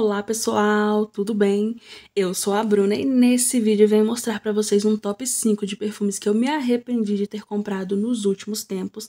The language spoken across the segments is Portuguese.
Olá pessoal, tudo bem? Eu sou a Bruna e nesse vídeo eu venho mostrar para vocês um top 5 de perfumes que eu me arrependi de ter comprado nos últimos tempos.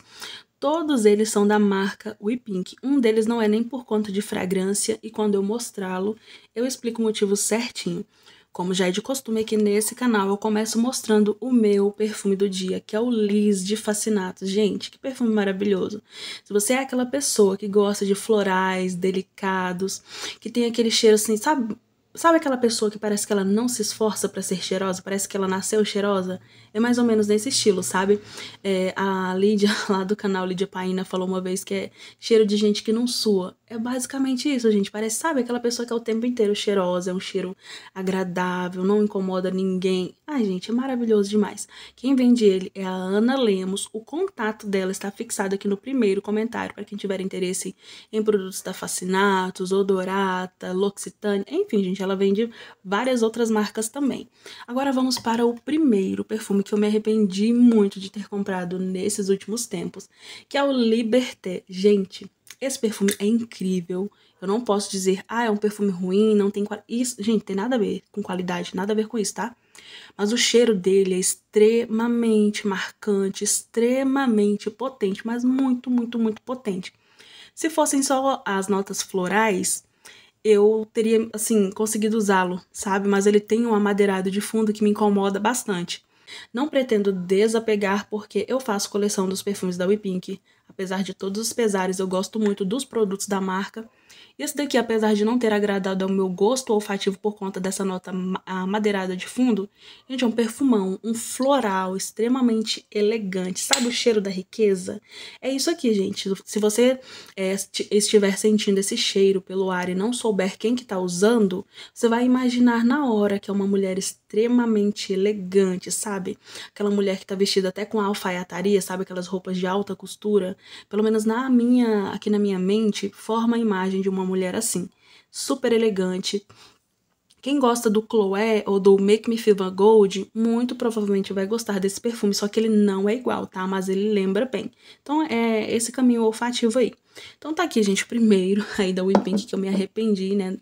Todos eles são da marca We Pink. Um deles não é nem por conta de fragrância e quando eu mostrá-lo, eu explico o motivo certinho. Como já é de costume aqui nesse canal, eu começo mostrando o meu perfume do dia, que é o Liz de Fascinato. Gente, que perfume maravilhoso. Se você é aquela pessoa que gosta de florais delicados, que tem aquele cheiro assim, sabe? Sabe aquela pessoa que parece que ela não se esforça para ser cheirosa? Parece que ela nasceu cheirosa? É mais ou menos nesse estilo, sabe? É, a Lídia, lá do canal Lídia Paina, falou uma vez que é cheiro de gente que não sua. É basicamente isso, gente. Parece, sabe, aquela pessoa que é o tempo inteiro cheirosa, é um cheiro agradável, não incomoda ninguém. Ai, gente, é maravilhoso demais. Quem vende ele é a Ana Lemos. O contato dela está fixado aqui no primeiro comentário, para quem tiver interesse em produtos da Fascinatos, Odorata, L'Occitane, enfim, gente gente, ela vende várias outras marcas também. Agora vamos para o primeiro perfume que eu me arrependi muito de ter comprado nesses últimos tempos, que é o Liberté. Gente, esse perfume é incrível. Eu não posso dizer, ah, é um perfume ruim, não tem isso, gente, tem nada a ver com qualidade, nada a ver com isso, tá? Mas o cheiro dele é extremamente marcante, extremamente potente, mas muito, muito, muito potente. Se fossem só as notas florais, eu teria, assim, conseguido usá-lo, sabe? Mas ele tem um amadeirado de fundo que me incomoda bastante. Não pretendo desapegar porque eu faço coleção dos perfumes da WePink. Apesar de todos os pesares, eu gosto muito dos produtos da marca esse daqui, apesar de não ter agradado ao meu gosto olfativo por conta dessa nota madeirada de fundo, gente, é um perfumão, um floral extremamente elegante. Sabe o cheiro da riqueza? É isso aqui, gente. Se você é, estiver sentindo esse cheiro pelo ar e não souber quem que tá usando, você vai imaginar na hora que é uma mulher extremamente elegante, sabe? Aquela mulher que tá vestida até com alfaiataria, sabe? Aquelas roupas de alta costura. Pelo menos na minha, aqui na minha mente, forma a imagem de uma mulher assim, super elegante. Quem gosta do Chloé ou do Make Me Feel Van Gold, muito provavelmente vai gostar desse perfume, só que ele não é igual, tá? Mas ele lembra bem. Então é esse caminho olfativo aí. Então tá aqui, gente, primeiro aí da Pink que eu me arrependi, né,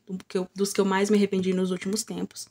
dos que eu mais me arrependi nos últimos tempos,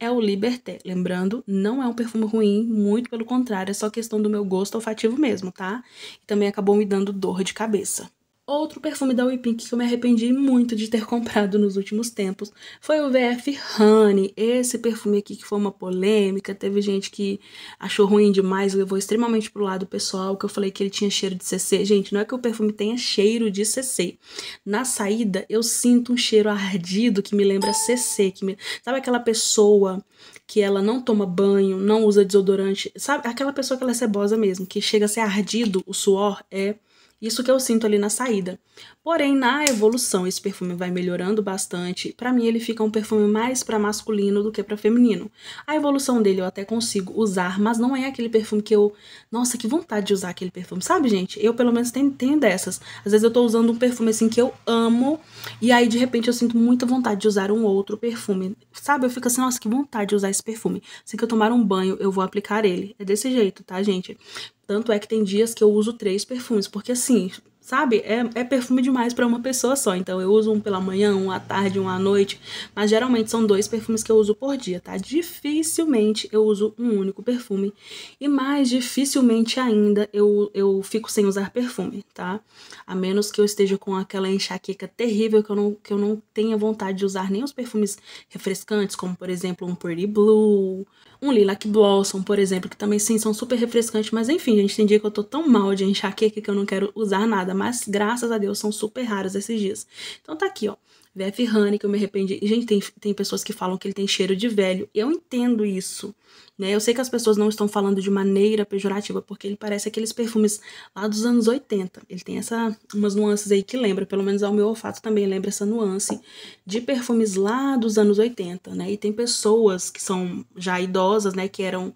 é o Liberté. Lembrando, não é um perfume ruim, muito pelo contrário, é só questão do meu gosto olfativo mesmo, tá? E também acabou me dando dor de cabeça. Outro perfume da We Pink que eu me arrependi muito de ter comprado nos últimos tempos foi o VF Honey. Esse perfume aqui que foi uma polêmica, teve gente que achou ruim demais, levou extremamente pro lado pessoal, que eu falei que ele tinha cheiro de CC. Gente, não é que o perfume tenha cheiro de CC. Na saída, eu sinto um cheiro ardido que me lembra CC. Que me... Sabe aquela pessoa que ela não toma banho, não usa desodorante? Sabe aquela pessoa que ela é cebosa mesmo, que chega a ser ardido, o suor é isso que eu sinto ali na saída. Porém, na evolução, esse perfume vai melhorando bastante. Para mim, ele fica um perfume mais para masculino do que para feminino. A evolução dele eu até consigo usar, mas não é aquele perfume que eu. Nossa, que vontade de usar aquele perfume. Sabe, gente? Eu, pelo menos, tenho, tenho dessas. Às vezes eu tô usando um perfume assim que eu amo, e aí, de repente, eu sinto muita vontade de usar um outro perfume. Sabe? Eu fico assim, nossa, que vontade de usar esse perfume. Assim que eu tomar um banho, eu vou aplicar ele. É desse jeito, tá, gente? Tanto é que tem dias que eu uso três perfumes, porque assim, sabe? É, é perfume demais para uma pessoa só. Então eu uso um pela manhã, um à tarde, um à noite. Mas geralmente são dois perfumes que eu uso por dia, tá? Dificilmente eu uso um único perfume. E mais dificilmente ainda eu, eu fico sem usar perfume, tá? A menos que eu esteja com aquela enxaqueca terrível que eu não, que eu não tenha vontade de usar nem os perfumes refrescantes, como por exemplo um Pretty Blue um lilac blossom, por exemplo, que também sim são super refrescantes, mas enfim, gente, tem dia que eu tô tão mal de enxaqueca que eu não quero usar nada, mas graças a Deus são super raros esses dias. Então tá aqui, ó. VF Honey, que eu me arrependi. Gente, tem, tem pessoas que falam que ele tem cheiro de velho. Eu entendo isso, né? Eu sei que as pessoas não estão falando de maneira pejorativa, porque ele parece aqueles perfumes lá dos anos 80. Ele tem essa, umas nuances aí que lembra, pelo menos ao meu olfato também lembra essa nuance de perfumes lá dos anos 80, né? E tem pessoas que são já idosas, né? Que eram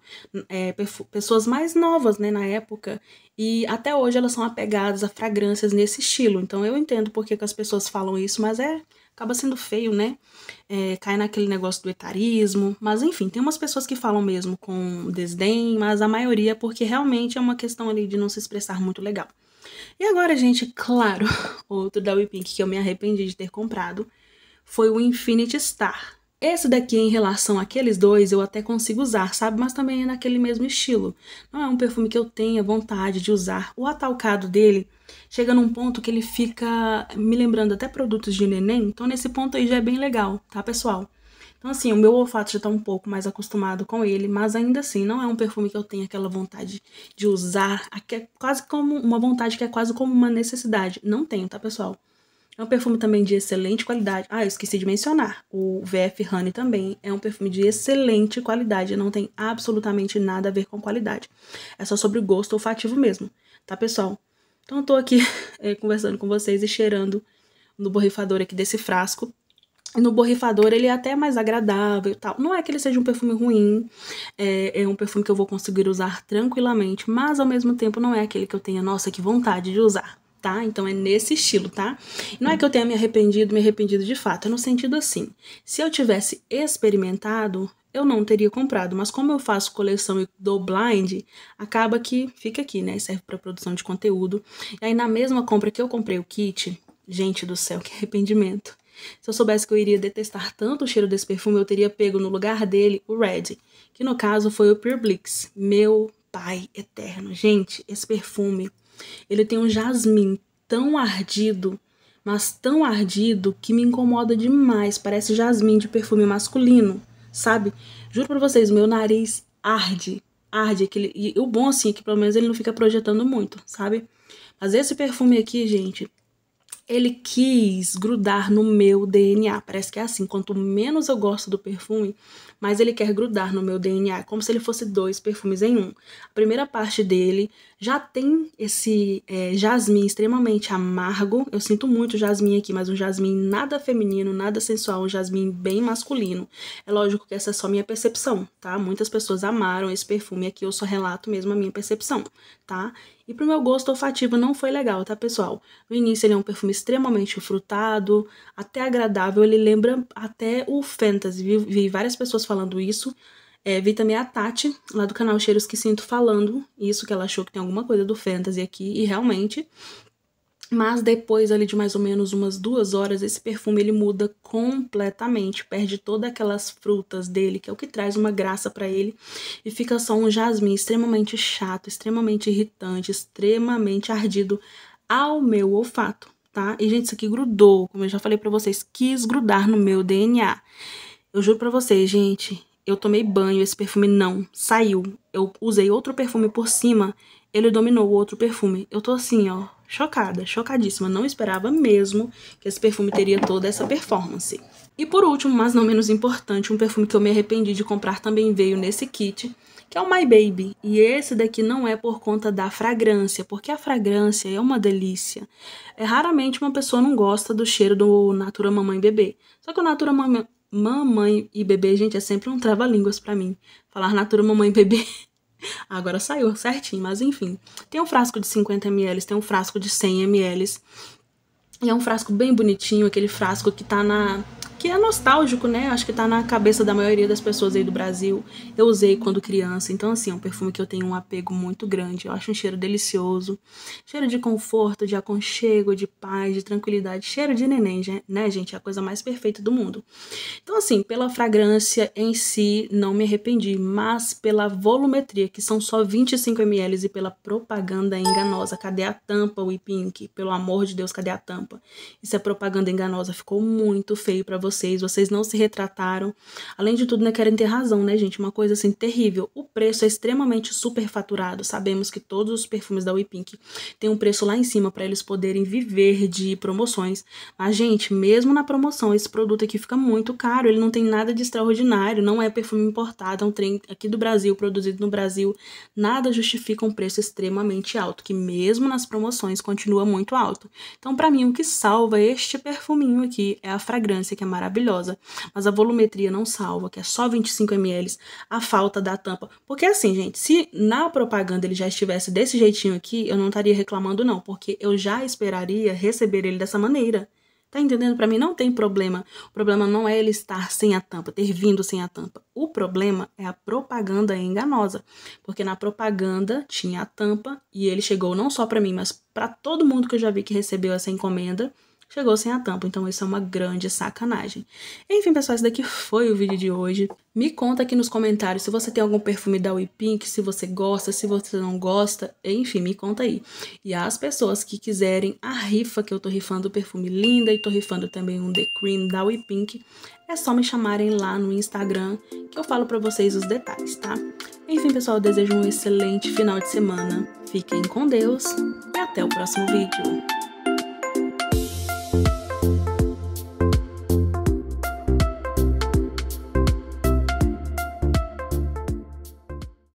é, pessoas mais novas, né? Na época. E até hoje elas são apegadas a fragrâncias nesse estilo. Então eu entendo porque que as pessoas falam isso, mas é acaba sendo feio, né? É, cai naquele negócio do etarismo, mas enfim, tem umas pessoas que falam mesmo com desdém, mas a maioria porque realmente é uma questão ali de não se expressar muito legal. E agora, gente, claro, outro da Pink que eu me arrependi de ter comprado foi o Infinity Star. Esse daqui, em relação àqueles dois, eu até consigo usar, sabe? Mas também é naquele mesmo estilo. Não é um perfume que eu tenha vontade de usar. O atalcado dele chega num ponto que ele fica me lembrando até produtos de neném. Então, nesse ponto aí já é bem legal, tá, pessoal? Então, assim, o meu olfato já tá um pouco mais acostumado com ele, mas ainda assim, não é um perfume que eu tenho aquela vontade de usar, que é quase como uma vontade que é quase como uma necessidade. Não tenho, tá, pessoal? É um perfume também de excelente qualidade. Ah, eu esqueci de mencionar. O VF Honey também é um perfume de excelente qualidade. Não tem absolutamente nada a ver com qualidade. É só sobre o gosto olfativo mesmo, tá, pessoal? Então eu tô aqui é, conversando com vocês e cheirando no borrifador aqui desse frasco. No borrifador ele é até mais agradável e tal. Não é que ele seja um perfume ruim, é, é, um perfume que eu vou conseguir usar tranquilamente, mas ao mesmo tempo não é aquele que eu tenha, nossa, que vontade de usar tá? Então é nesse estilo, tá? Não é que eu tenha me arrependido, me arrependido de fato, é no sentido assim. Se eu tivesse experimentado, eu não teria comprado, mas como eu faço coleção e dou blind, acaba que fica aqui, né? Serve para produção de conteúdo. E aí na mesma compra que eu comprei o kit, gente do céu, que arrependimento. Se eu soubesse que eu iria detestar tanto o cheiro desse perfume, eu teria pego no lugar dele o Red, que no caso foi o Pure Blix. Meu pai eterno. Gente, esse perfume ele tem um jasmim tão ardido, mas tão ardido que me incomoda demais. Parece jasmim de perfume masculino, sabe? Juro pra vocês, meu nariz arde. Arde. Aquele, e o bom, assim, é que pelo menos ele não fica projetando muito, sabe? Mas esse perfume aqui, gente, ele quis grudar no meu DNA. Parece que é assim, quanto menos eu gosto do perfume, mais ele quer grudar no meu DNA, como se ele fosse dois perfumes em um. A primeira parte dele já tem esse é, jasmim extremamente amargo. Eu sinto muito jasmim aqui, mas um jasmim nada feminino, nada sensual, um jasmim bem masculino. É lógico que essa é só minha percepção, tá? Muitas pessoas amaram esse perfume aqui, eu só relato mesmo a minha percepção, tá? E pro meu gosto olfativo não foi legal, tá, pessoal? No início ele é um perfume extremamente frutado, até agradável, ele lembra até o fantasy. Vi, vi várias pessoas falando isso, é, vi também a Tati, lá do canal Cheiros que Sinto, falando isso, que ela achou que tem alguma coisa do fantasy aqui, e realmente. Mas depois ali de mais ou menos umas duas horas, esse perfume ele muda completamente, perde todas aquelas frutas dele, que é o que traz uma graça para ele, e fica só um jasmim extremamente chato, extremamente irritante, extremamente ardido ao meu olfato, tá? E gente, isso aqui grudou, como eu já falei para vocês, quis grudar no meu DNA. Eu juro para vocês, gente, eu tomei banho, esse perfume não saiu. Eu usei outro perfume por cima, ele dominou o outro perfume. Eu tô assim, ó, chocada, chocadíssima. Não esperava mesmo que esse perfume teria toda essa performance. E por último, mas não menos importante, um perfume que eu me arrependi de comprar também veio nesse kit, que é o My Baby. E esse daqui não é por conta da fragrância, porque a fragrância é uma delícia. É raramente uma pessoa não gosta do cheiro do Natura Mamãe Bebê. Só que o Natura Mamãe mamãe e bebê, gente, é sempre um trava-línguas para mim. Falar natura, mamãe e bebê. Agora saiu certinho, mas enfim. Tem um frasco de 50 ml, tem um frasco de 100 ml. E é um frasco bem bonitinho, aquele frasco que tá na que é nostálgico, né? Acho que tá na cabeça da maioria das pessoas aí do Brasil. Eu usei quando criança, então assim, é um perfume que eu tenho um apego muito grande. Eu acho um cheiro delicioso, cheiro de conforto, de aconchego, de paz, de tranquilidade, cheiro de neném, né, gente? É a coisa mais perfeita do mundo. Então assim, pela fragrância em si, não me arrependi, mas pela volumetria, que são só 25 ml e pela propaganda enganosa. Cadê a tampa, We Pink? Pelo amor de Deus, cadê a tampa? Isso é propaganda enganosa, ficou muito feio para você vocês, vocês não se retrataram. Além de tudo, né, querem ter razão, né, gente? Uma coisa assim terrível. O preço é extremamente superfaturado. Sabemos que todos os perfumes da Pink têm um preço lá em cima para eles poderem viver de promoções. Mas, gente, mesmo na promoção, esse produto aqui fica muito caro. Ele não tem nada de extraordinário, não é perfume importado, é um trem aqui do Brasil, produzido no Brasil. Nada justifica um preço extremamente alto, que mesmo nas promoções continua muito alto. Então, para mim, o que salva este perfuminho aqui é a fragrância, que é maravilhosa maravilhosa, mas a volumetria não salva, que é só 25 ml, a falta da tampa. Porque assim, gente, se na propaganda ele já estivesse desse jeitinho aqui, eu não estaria reclamando não, porque eu já esperaria receber ele dessa maneira. Tá entendendo? Para mim não tem problema. O problema não é ele estar sem a tampa, ter vindo sem a tampa. O problema é a propaganda enganosa, porque na propaganda tinha a tampa e ele chegou não só para mim, mas para todo mundo que eu já vi que recebeu essa encomenda chegou sem a tampa, então isso é uma grande sacanagem. Enfim, pessoal, esse daqui foi o vídeo de hoje. Me conta aqui nos comentários se você tem algum perfume da We Pink, se você gosta, se você não gosta, enfim, me conta aí. E as pessoas que quiserem a rifa, que eu tô rifando o perfume Linda e tô rifando também um The Cream da We Pink, é só me chamarem lá no Instagram que eu falo para vocês os detalhes, tá? Enfim, pessoal, eu desejo um excelente final de semana. Fiquem com Deus e até o próximo vídeo.